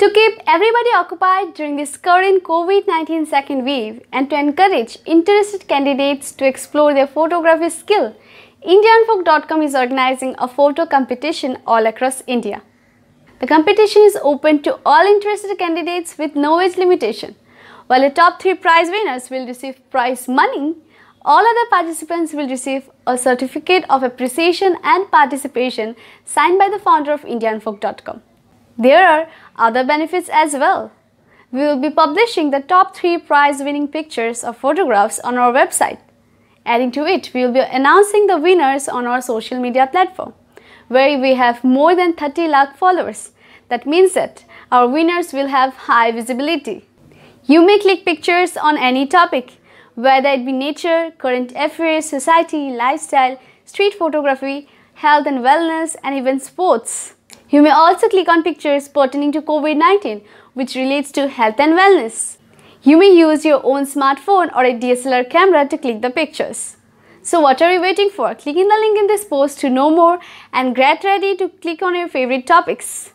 To keep everybody occupied during this current COVID-19 second wave and to encourage interested candidates to explore their photography skill, IndianFolk.com is organizing a photo competition all across India. The competition is open to all interested candidates with no age limitation. While the top three prize winners will receive prize money, all other participants will receive a certificate of appreciation and participation signed by the founder of IndianFolk.com. There are other benefits as well. We will be publishing the top 3 prize-winning pictures or photographs on our website. Adding to it, we will be announcing the winners on our social media platform, where we have more than 30 lakh followers. That means that our winners will have high visibility. You may click pictures on any topic, whether it be nature, current affairs, society, lifestyle, street photography, health and wellness, and even sports. You may also click on pictures pertaining to COVID-19 which relates to health and wellness. You may use your own smartphone or a DSLR camera to click the pictures. So what are you waiting for? Click in the link in this post to know more and get ready to click on your favorite topics.